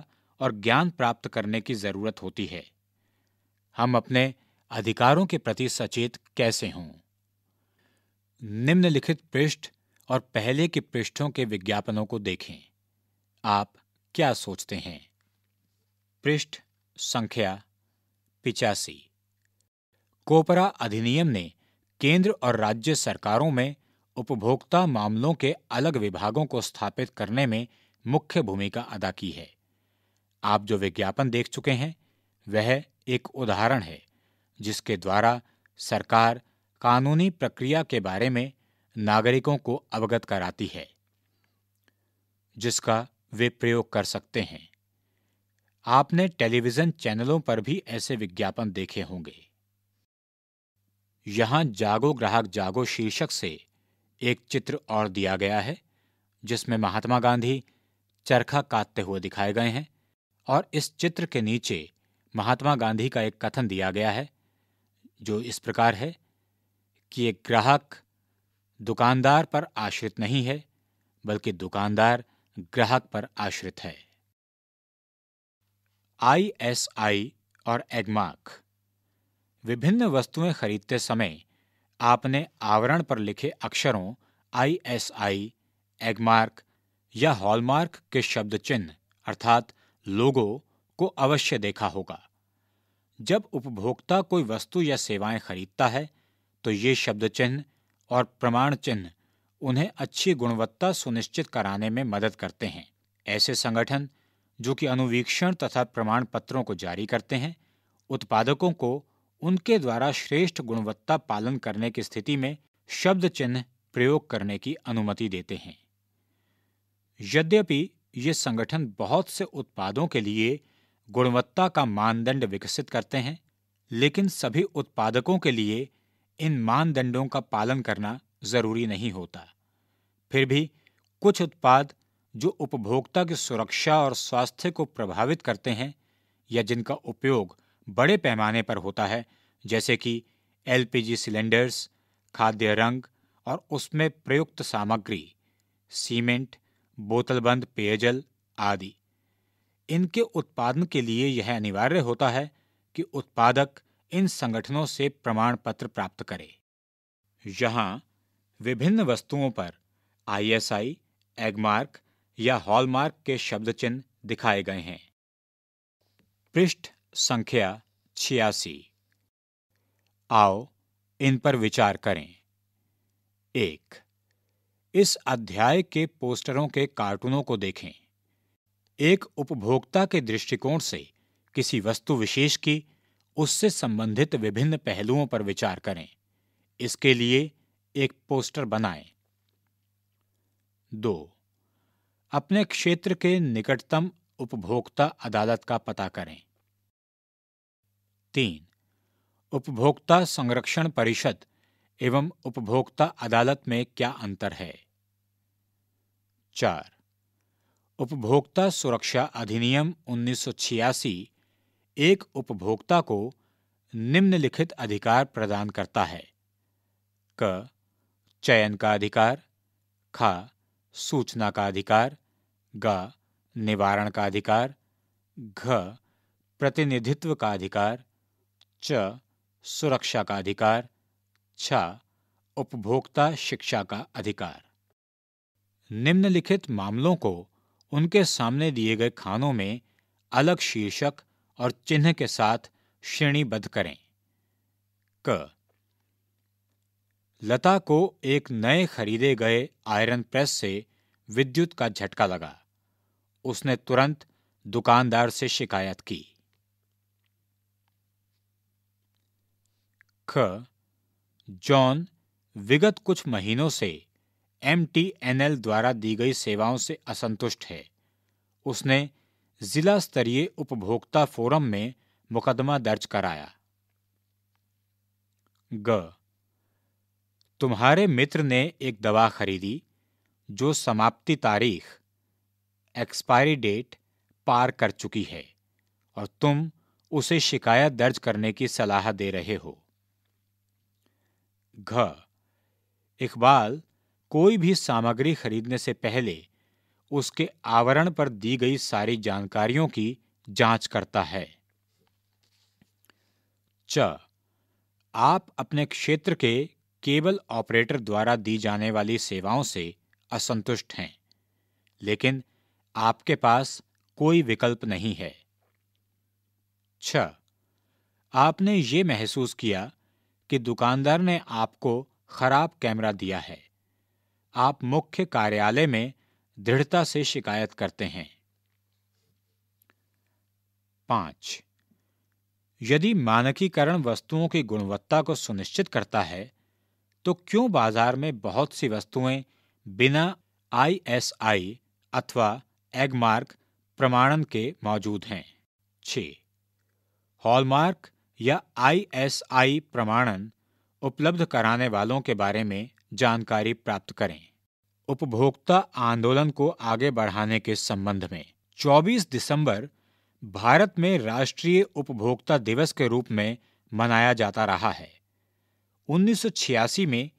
और ज्ञान प्राप्त करने की जरूरत होती है हम अपने अधिकारों के प्रति सचेत कैसे हों निम्नलिखित पृष्ठ और पहले के पृष्ठों के विज्ञापनों को देखें आप क्या सोचते हैं पृष्ठ संख्या पिचासी कोपरा अधिनियम ने केंद्र और राज्य सरकारों में उपभोक्ता मामलों के अलग विभागों को स्थापित करने में मुख्य भूमिका अदा की है आप जो विज्ञापन देख चुके हैं वह एक उदाहरण है जिसके द्वारा सरकार कानूनी प्रक्रिया के बारे में नागरिकों को अवगत कराती है जिसका वे प्रयोग कर सकते हैं आपने टेलीविजन चैनलों पर भी ऐसे विज्ञापन देखे होंगे यहां जागो ग्राहक जागो शीर्षक से एक चित्र और दिया गया है जिसमें महात्मा गांधी चरखा काटते हुए दिखाए गए हैं और इस चित्र के नीचे महात्मा गांधी का एक कथन दिया गया है जो इस प्रकार है कि एक ग्राहक दुकानदार पर आश्रित नहीं है बल्कि दुकानदार ग्राहक पर आश्रित है आईएसआई और एगमार्क विभिन्न वस्तुएं खरीदते समय आपने आवरण पर लिखे अक्षरों आईएसआई एगमार्क या हॉलमार्क के शब्द चिन्ह अर्थात लोगो को अवश्य देखा होगा जब उपभोक्ता कोई वस्तु या सेवाएं खरीदता है तो ये शब्द चिन्ह और प्रमाण चिन्ह उन्हें अच्छी गुणवत्ता सुनिश्चित कराने में मदद करते हैं ऐसे संगठन जो कि अनुवीक्षण तथा प्रमाण पत्रों को जारी करते हैं उत्पादकों को उनके द्वारा श्रेष्ठ गुणवत्ता पालन करने की स्थिति में शब्द चिन्ह प्रयोग करने की अनुमति देते हैं यद्यपि ये संगठन बहुत से उत्पादों के लिए गुणवत्ता का मानदंड विकसित करते हैं लेकिन सभी उत्पादकों के लिए इन मानदंडों का पालन करना जरूरी नहीं होता फिर भी कुछ उत्पाद जो उपभोक्ता की सुरक्षा और स्वास्थ्य को प्रभावित करते हैं या जिनका उपयोग बड़े पैमाने पर होता है जैसे कि एलपीजी सिलेंडर्स खाद्य रंग और उसमें प्रयुक्त सामग्री सीमेंट बोतलबंद पेयजल आदि इनके उत्पादन के लिए यह अनिवार्य होता है कि उत्पादक इन संगठनों से प्रमाण पत्र प्राप्त करे यहाँ विभिन्न वस्तुओं पर आईएसआई एगमार्क या हॉलमार्क के शब्द चिन्ह दिखाए गए हैं पृष्ठ संख्या छियासी आओ इन पर विचार करें एक इस अध्याय के पोस्टरों के कार्टूनों को देखें एक उपभोक्ता के दृष्टिकोण से किसी वस्तु विशेष की उससे संबंधित विभिन्न पहलुओं पर विचार करें इसके लिए एक पोस्टर बनाएं। दो अपने क्षेत्र के निकटतम उपभोक्ता अदालत का पता करें तीन उपभोक्ता संरक्षण परिषद एवं उपभोक्ता अदालत में क्या अंतर है चार उपभोक्ता सुरक्षा अधिनियम उन्नीस एक उपभोक्ता को निम्नलिखित अधिकार प्रदान करता है क चयन का अधिकार खा सूचना का अधिकार ग निवारण का अधिकार घ प्रतिनिधित्व का अधिकार च सुरक्षा का अधिकार छ उपभोक्ता शिक्षा का अधिकार निम्नलिखित मामलों को उनके सामने दिए गए खानों में अलग शीर्षक और चिन्ह के साथ श्रेणीबद्ध करें क लता को एक नए खरीदे गए आयरन प्रेस से विद्युत का झटका लगा उसने तुरंत दुकानदार से शिकायत की ख जॉन विगत कुछ महीनों से एम द्वारा दी गई सेवाओं से असंतुष्ट है उसने जिला स्तरीय उपभोक्ता फोरम में मुकदमा दर्ज कराया ग तुम्हारे मित्र ने एक दवा खरीदी जो समाप्ति तारीख एक्सपायरी डेट पार कर चुकी है और तुम उसे शिकायत दर्ज करने की सलाह दे रहे हो घ इकबाल कोई भी सामग्री खरीदने से पहले उसके आवरण पर दी गई सारी जानकारियों की जांच करता है च आप अपने क्षेत्र के केबल ऑपरेटर द्वारा दी जाने वाली सेवाओं से असंतुष्ट हैं लेकिन आपके पास कोई विकल्प नहीं है छ आपने ये महसूस किया कि दुकानदार ने आपको खराब कैमरा दिया है आप मुख्य कार्यालय में दृढ़ता से शिकायत करते हैं पांच यदि मानकीकरण वस्तुओं की गुणवत्ता को सुनिश्चित करता है तो क्यों बाजार में बहुत सी वस्तुएं बिना आईएसआई अथवा एगमार्क प्रमाणन के मौजूद हैं छ हॉलमार्क या आईएसआई प्रमाणन उपलब्ध कराने वालों के बारे में जानकारी प्राप्त करें उपभोक्ता आंदोलन को आगे बढ़ाने के संबंध में 24 दिसंबर भारत में राष्ट्रीय उपभोक्ता दिवस के रूप में मनाया जाता रहा है 1986 में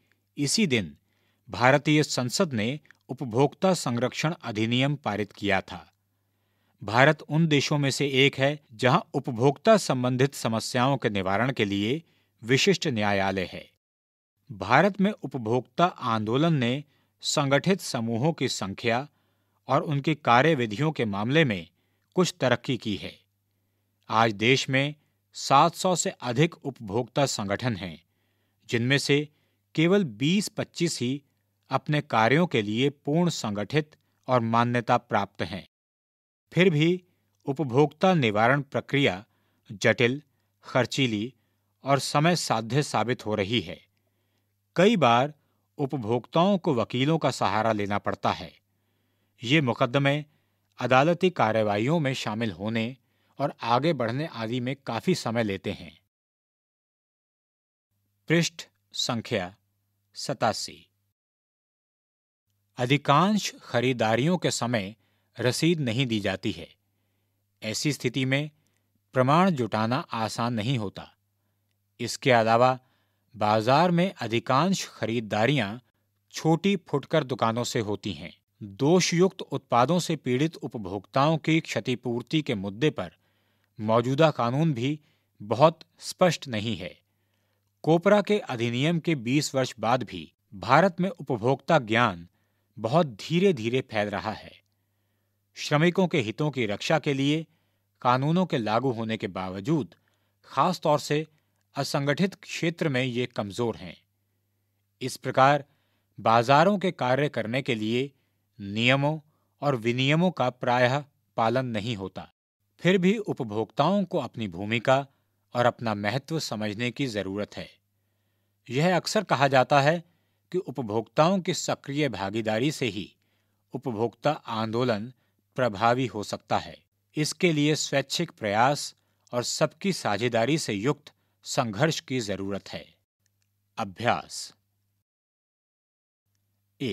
इसी दिन भारतीय संसद ने उपभोक्ता संरक्षण अधिनियम पारित किया था भारत उन देशों में से एक है जहां उपभोक्ता संबंधित समस्याओं के निवारण के लिए विशिष्ट न्यायालय है भारत में उपभोक्ता आंदोलन ने संगठित समूहों की संख्या और उनकी कार्यविधियों के मामले में कुछ तरक्की की है आज देश में 700 से अधिक उपभोक्ता संगठन हैं जिनमें से केवल 20-25 ही अपने कार्यों के लिए पूर्ण संगठित और मान्यता प्राप्त हैं फिर भी उपभोक्ता निवारण प्रक्रिया जटिल खर्चीली और समय साध्य साबित हो रही है कई बार उपभोक्ताओं को वकीलों का सहारा लेना पड़ता है ये मुकदमे अदालती कार्रवाइयों में शामिल होने और आगे बढ़ने आदि में काफ़ी समय लेते हैं पृष्ठ संख्या सतासी अधिकांश खरीदारियों के समय रसीद नहीं दी जाती है ऐसी स्थिति में प्रमाण जुटाना आसान नहीं होता इसके अलावा बाजार में अधिकांश खरीदारियां छोटी फुटकर दुकानों से होती हैं दोषयुक्त उत्पादों से पीड़ित उपभोक्ताओं की क्षतिपूर्ति के मुद्दे पर मौजूदा कानून भी बहुत स्पष्ट नहीं है कोपरा के अधिनियम के 20 वर्ष बाद भी भारत में उपभोक्ता ज्ञान बहुत धीरे धीरे फैल रहा है श्रमिकों के हितों की रक्षा के लिए कानूनों के लागू होने के बावजूद खास तौर से असंगठित क्षेत्र में ये कमजोर हैं इस प्रकार बाजारों के कार्य करने के लिए नियमों और विनियमों का प्रायः पालन नहीं होता फिर भी उपभोक्ताओं को अपनी भूमिका और अपना महत्व समझने की जरूरत है यह अक्सर कहा जाता है कि उपभोक्ताओं की सक्रिय भागीदारी से ही उपभोक्ता आंदोलन प्रभावी हो सकता है इसके लिए स्वैच्छिक प्रयास और सबकी साझेदारी से युक्त संघर्ष की जरूरत है अभ्यास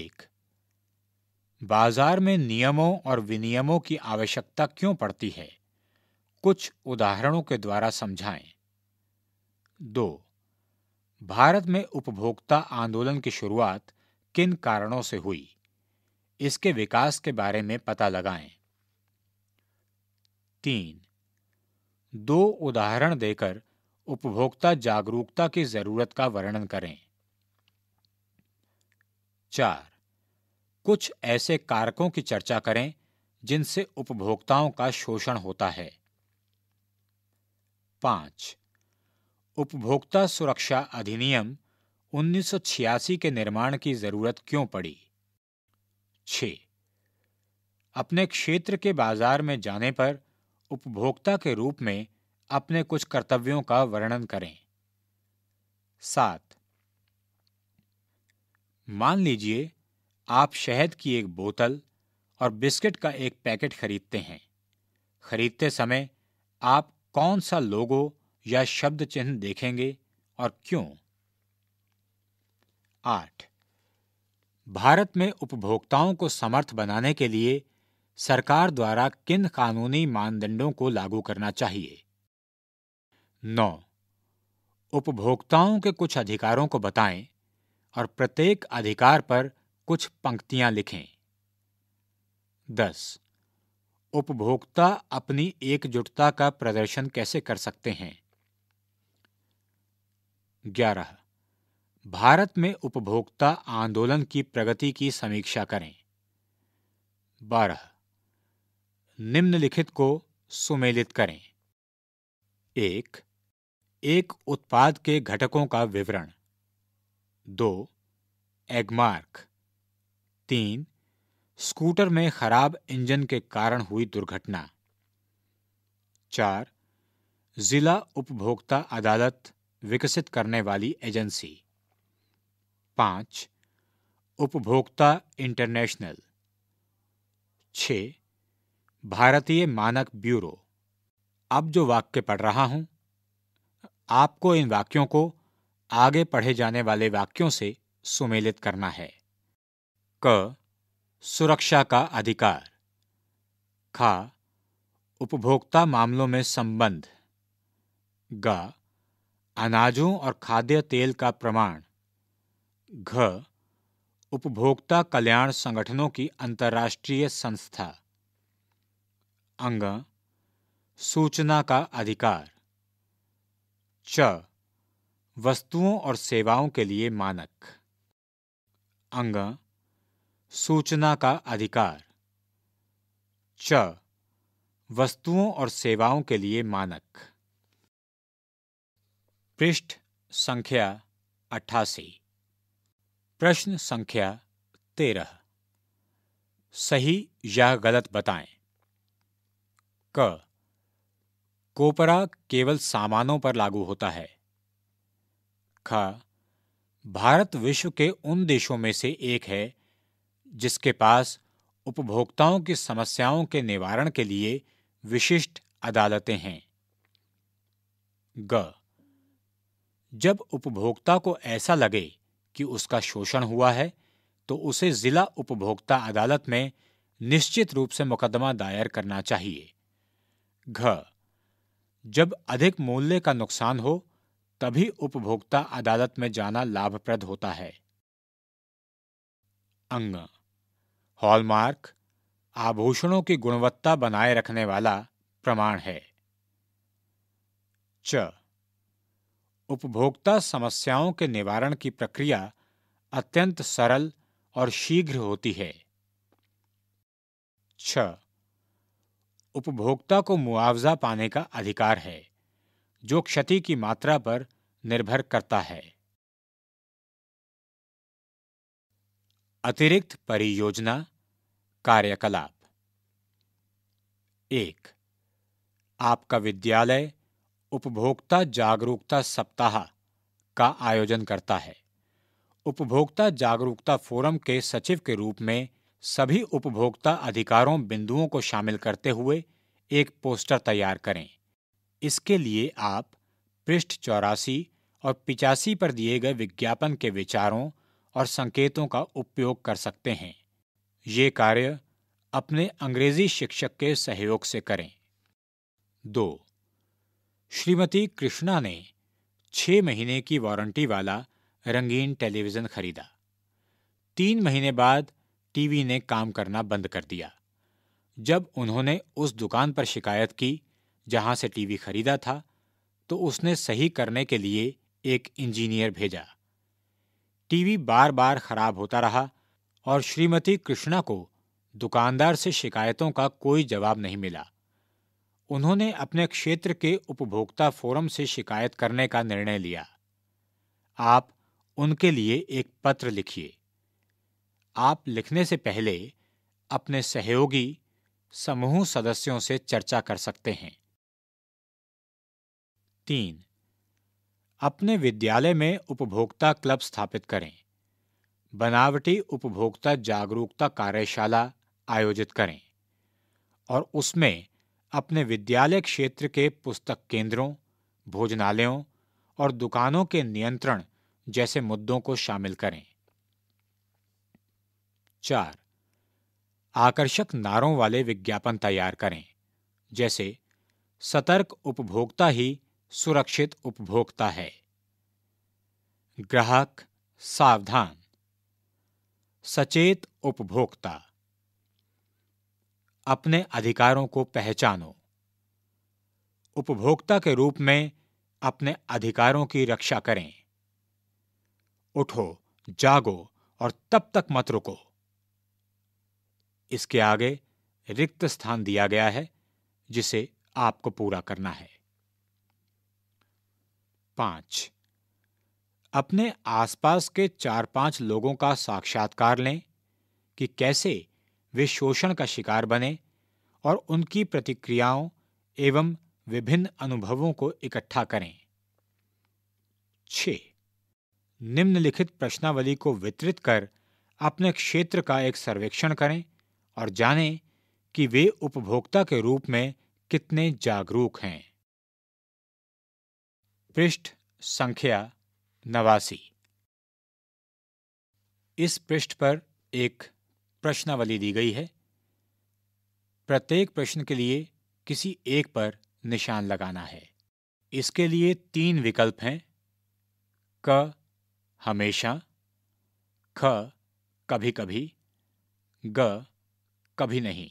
एक बाजार में नियमों और विनियमों की आवश्यकता क्यों पड़ती है कुछ उदाहरणों के द्वारा समझाएं दो भारत में उपभोक्ता आंदोलन की शुरुआत किन कारणों से हुई इसके विकास के बारे में पता लगाएं तीन दो उदाहरण देकर उपभोक्ता जागरूकता की जरूरत का वर्णन करें चार कुछ ऐसे कारकों की चर्चा करें जिनसे उपभोक्ताओं का शोषण होता है पाँच उपभोक्ता सुरक्षा अधिनियम 1986 के निर्माण की जरूरत क्यों पड़ी छ अपने क्षेत्र के बाजार में जाने पर उपभोक्ता के रूप में अपने कुछ कर्तव्यों का वर्णन करें सात मान लीजिए आप शहद की एक बोतल और बिस्किट का एक पैकेट खरीदते हैं खरीदते समय आप कौन सा लोगो या शब्द चिन्ह देखेंगे और क्यों आठ भारत में उपभोक्ताओं को समर्थ बनाने के लिए सरकार द्वारा किन कानूनी मानदंडों को लागू करना चाहिए नौ उपभोक्ताओं के कुछ अधिकारों को बताएं और प्रत्येक अधिकार पर कुछ पंक्तियां लिखें दस उपभोक्ता अपनी एकजुटता का प्रदर्शन कैसे कर सकते हैं ग्यारह भारत में उपभोक्ता आंदोलन की प्रगति की समीक्षा करें बारह निम्नलिखित को सुमेलित करें एक एक उत्पाद के घटकों का विवरण दो एगमार्क तीन स्कूटर में खराब इंजन के कारण हुई दुर्घटना चार जिला उपभोक्ता अदालत विकसित करने वाली एजेंसी पांच उपभोक्ता इंटरनेशनल छ भारतीय मानक ब्यूरो अब जो वाक्य पढ़ रहा हूं आपको इन वाक्यों को आगे पढ़े जाने वाले वाक्यों से सुमेलित करना है क सुरक्षा का अधिकार खा उपभोक्ता मामलों में संबंध ग अनाजों और खाद्य तेल का प्रमाण घ उपभोक्ता कल्याण संगठनों की अंतर्राष्ट्रीय संस्था अंग सूचना का अधिकार च वस्तुओं और सेवाओं के लिए मानक अंग सूचना का अधिकार च वस्तुओं और सेवाओं के लिए मानक पृष्ठ संख्या अट्ठासी प्रश्न संख्या तेरह सही या गलत बताएं क कोपरा केवल सामानों पर लागू होता है ख भारत विश्व के उन देशों में से एक है जिसके पास उपभोक्ताओं की समस्याओं के निवारण के लिए विशिष्ट अदालतें हैं ग जब उपभोक्ता को ऐसा लगे कि उसका शोषण हुआ है तो उसे जिला उपभोक्ता अदालत में निश्चित रूप से मुकदमा दायर करना चाहिए घ जब अधिक मूल्य का नुकसान हो तभी उपभोक्ता अदालत में जाना लाभप्रद होता है अंग हॉलमार्क आभूषणों की गुणवत्ता बनाए रखने वाला प्रमाण है च उपभोक्ता समस्याओं के निवारण की प्रक्रिया अत्यंत सरल और शीघ्र होती है छ उपभोक्ता को मुआवजा पाने का अधिकार है जो क्षति की मात्रा पर निर्भर करता है अतिरिक्त परियोजना कार्यकलाप एक आपका विद्यालय उपभोक्ता जागरूकता सप्ताह का आयोजन करता है उपभोक्ता जागरूकता फोरम के सचिव के रूप में सभी उपभोक्ता अधिकारों बिंदुओं को शामिल करते हुए एक पोस्टर तैयार करें इसके लिए आप पृष्ठ चौरासी और पिचासी पर दिए गए विज्ञापन के विचारों और संकेतों का उपयोग कर सकते हैं ये कार्य अपने अंग्रेजी शिक्षक के सहयोग से करें दो श्रीमती कृष्णा ने छ महीने की वारंटी वाला रंगीन टेलीविज़न खरीदा तीन महीने बाद टीवी ने काम करना बंद कर दिया जब उन्होंने उस दुकान पर शिकायत की जहां से टीवी खरीदा था तो उसने सही करने के लिए एक इंजीनियर भेजा टीवी बार बार खराब होता रहा और श्रीमती कृष्णा को दुकानदार से शिकायतों का कोई जवाब नहीं मिला उन्होंने अपने क्षेत्र के उपभोक्ता फोरम से शिकायत करने का निर्णय लिया आप उनके लिए एक पत्र लिखिए आप लिखने से पहले अपने सहयोगी समूह सदस्यों से चर्चा कर सकते हैं तीन अपने विद्यालय में उपभोक्ता क्लब स्थापित करें बनावटी उपभोक्ता जागरूकता कार्यशाला आयोजित करें और उसमें अपने विद्यालय क्षेत्र के पुस्तक केंद्रों भोजनालयों और दुकानों के नियंत्रण जैसे मुद्दों को शामिल करें चार आकर्षक नारों वाले विज्ञापन तैयार करें जैसे सतर्क उपभोक्ता ही सुरक्षित उपभोक्ता है ग्राहक सावधान सचेत उपभोक्ता अपने अधिकारों को पहचानो उपभोक्ता के रूप में अपने अधिकारों की रक्षा करें उठो जागो और तब तक मत रुको इसके आगे रिक्त स्थान दिया गया है जिसे आपको पूरा करना है पाँच अपने आसपास के चार पांच लोगों का साक्षात्कार लें कि कैसे वे शोषण का शिकार बने और उनकी प्रतिक्रियाओं एवं विभिन्न अनुभवों को इकट्ठा करें छ निम्नलिखित प्रश्नावली को वितरित कर अपने क्षेत्र का एक सर्वेक्षण करें और जानें कि वे उपभोक्ता के रूप में कितने जागरूक हैं पृष्ठ संख्या नवासी इस पृष्ठ पर एक प्रश्नावली दी गई है प्रत्येक प्रश्न के लिए किसी एक पर निशान लगाना है इसके लिए तीन विकल्प हैं क हमेशा ख कभी कभी ग कभी नहीं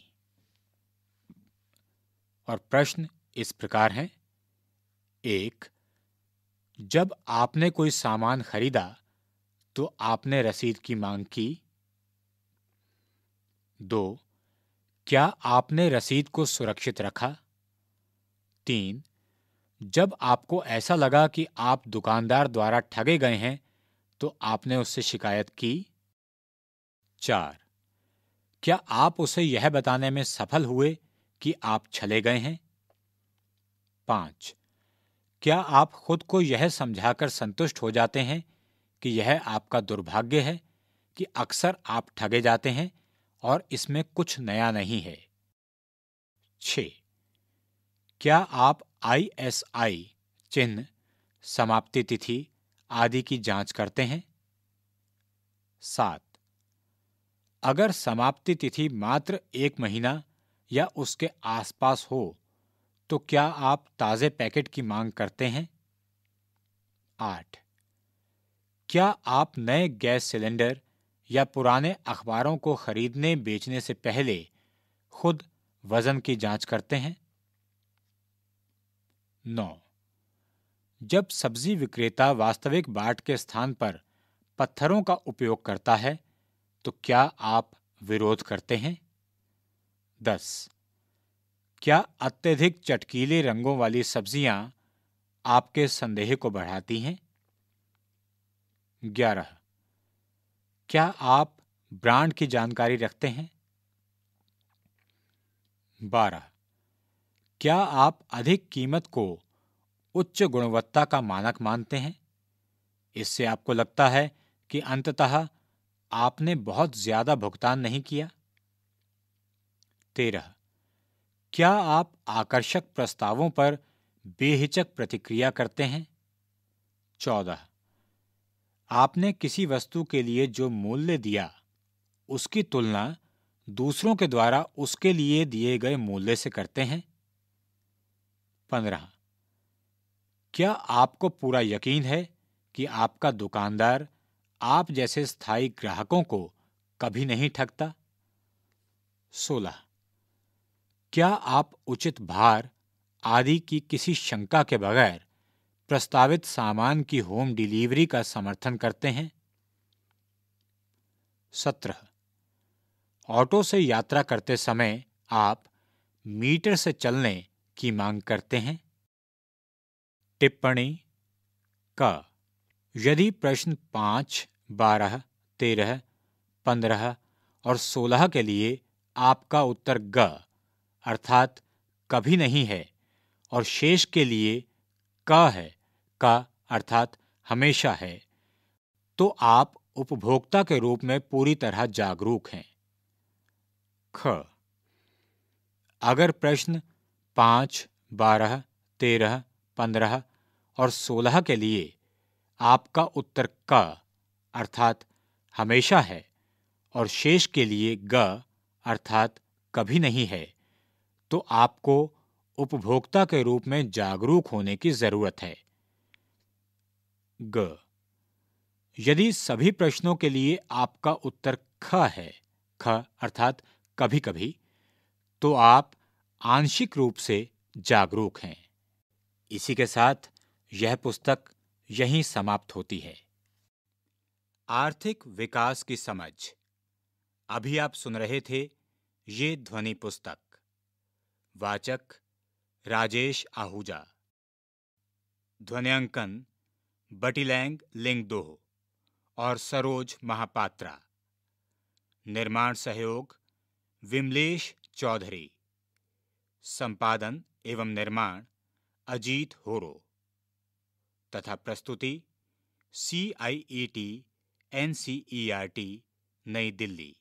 और प्रश्न इस प्रकार हैं एक जब आपने कोई सामान खरीदा तो आपने रसीद की मांग की दो क्या आपने रसीद को सुरक्षित रखा तीन जब आपको ऐसा लगा कि आप दुकानदार द्वारा ठगे गए हैं तो आपने उससे शिकायत की चार क्या आप उसे यह बताने में सफल हुए कि आप छले गए हैं पांच क्या आप खुद को यह समझाकर संतुष्ट हो जाते हैं कि यह आपका दुर्भाग्य है कि अक्सर आप ठगे जाते हैं और इसमें कुछ नया नहीं है छ क्या आप आईएसआई चिन्ह समाप्ति तिथि आदि की जांच करते हैं सात अगर समाप्ति तिथि मात्र एक महीना या उसके आसपास हो तो क्या आप ताज़े पैकेट की मांग करते हैं आठ क्या आप नए गैस सिलेंडर या पुराने अखबारों को खरीदने बेचने से पहले खुद वजन की जांच करते हैं नौ जब सब्जी विक्रेता वास्तविक बाट के स्थान पर पत्थरों का उपयोग करता है तो क्या आप विरोध करते हैं दस क्या अत्यधिक चटकीले रंगों वाली सब्जियां आपके संदेह को बढ़ाती हैं ग्यारह क्या आप ब्रांड की जानकारी रखते हैं बारह क्या आप अधिक कीमत को उच्च गुणवत्ता का मानक मानते हैं इससे आपको लगता है कि अंततः आपने बहुत ज्यादा भुगतान नहीं किया तेरह क्या आप आकर्षक प्रस्तावों पर बेहिचक प्रतिक्रिया करते हैं चौदह आपने किसी वस्तु के लिए जो मूल्य दिया उसकी तुलना दूसरों के द्वारा उसके लिए दिए गए मूल्य से करते हैं पंद्रह क्या आपको पूरा यकीन है कि आपका दुकानदार आप जैसे स्थायी ग्राहकों को कभी नहीं ठगता सोलह क्या आप उचित भार आदि की किसी शंका के बगैर प्रस्तावित सामान की होम डिलीवरी का समर्थन करते हैं सत्रह ऑटो से यात्रा करते समय आप मीटर से चलने की मांग करते हैं टिप्पणी का यदि प्रश्न पांच बारह तेरह पंद्रह और सोलह के लिए आपका उत्तर ग अर्थात कभी नहीं है और शेष के लिए क है क अर्थात हमेशा है तो आप उपभोक्ता के रूप में पूरी तरह जागरूक हैं ख अगर प्रश्न पांच बारह तेरह पंद्रह और सोलह के लिए आपका उत्तर क अर्थात हमेशा है और शेष के लिए ग अर्थात कभी नहीं है तो आपको उपभोक्ता के रूप में जागरूक होने की जरूरत है ग यदि सभी प्रश्नों के लिए आपका उत्तर ख है ख अर्थात कभी कभी तो आप आंशिक रूप से जागरूक हैं इसी के साथ यह पुस्तक यहीं समाप्त होती है आर्थिक विकास की समझ अभी आप सुन रहे थे ये ध्वनि पुस्तक वाचक राजेश आहूजा ध्वनियांकन बटिलैंग लिंगदोह और सरोज महापात्रा निर्माण सहयोग विमलेश चौधरी संपादन एवं निर्माण अजीत होरो तथा प्रस्तुति C I E T N C E R T New Delhi